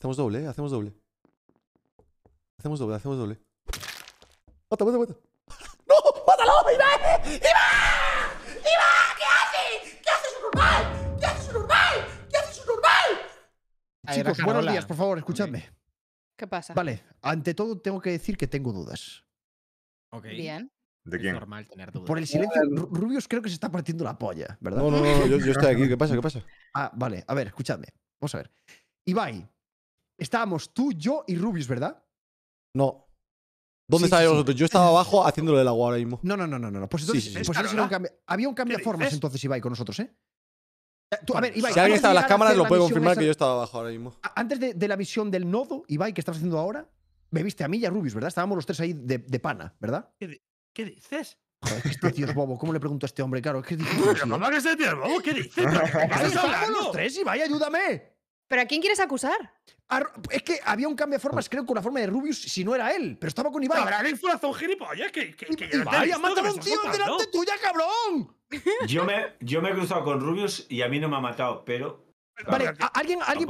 Hacemos doble, Hacemos doble. Hacemos doble, hacemos doble. ¡Mata, mata, mata! ¡No! ¡Mátalo! ¡Iba! ¡Iba! ¡Iba! ¿Qué haces? ¿Qué haces, normal? ¿Qué haces, normal? ¿Qué haces, normal? Chicos, buenos días, por favor, escuchadme. ¿Qué pasa? Vale, ante todo tengo que decir que tengo dudas. Ok. Bien. ¿De quién? Es normal tener dudas. Por el silencio, Rubius creo que se está partiendo la polla, ¿verdad? No, no, no, yo, yo estoy aquí. ¿Qué pasa? ¿Qué pasa? Ah, vale. A ver, escuchadme. Vamos a ver. Ibai, Estábamos tú, yo y Rubius, ¿verdad? No. ¿Dónde estábamos vosotros? Yo estaba abajo haciéndole del agua ahora mismo. No, no, no, no, no. Pues, pues entonces, había un cambio de formas entonces Ibai con nosotros, ¿eh? Tú, a ver, si alguien estaba en las cámaras, lo puede confirmar que yo estaba abajo ahora mismo. Antes de, la visión del nodo, Ibai, que estás haciendo ahora, me viste a mí y a Rubius, ¿verdad? Estábamos los tres ahí de, pana, ¿verdad? ¿Qué, ¿Qué, dices? Joder, este tío es bobo. ¿Cómo le pregunto a este hombre? Claro, ¿qué dices? Pero de este tío bobo. ¿Qué dices? ¿Qué estás hablando? los tres, Ibai, ayúdame. ¿Pero a quién quieres acusar? Es que había un cambio de formas, ah. creo, con la forma de Rubius, si no era él, pero estaba con Ibai. Cabrón, gilipollas, que, que, que Ibai, ha matado a un tío delante tuya, cabrón. Yo me, yo me he cruzado con Rubius y a mí no me ha matado, pero… Vale, ¿alguien, alguien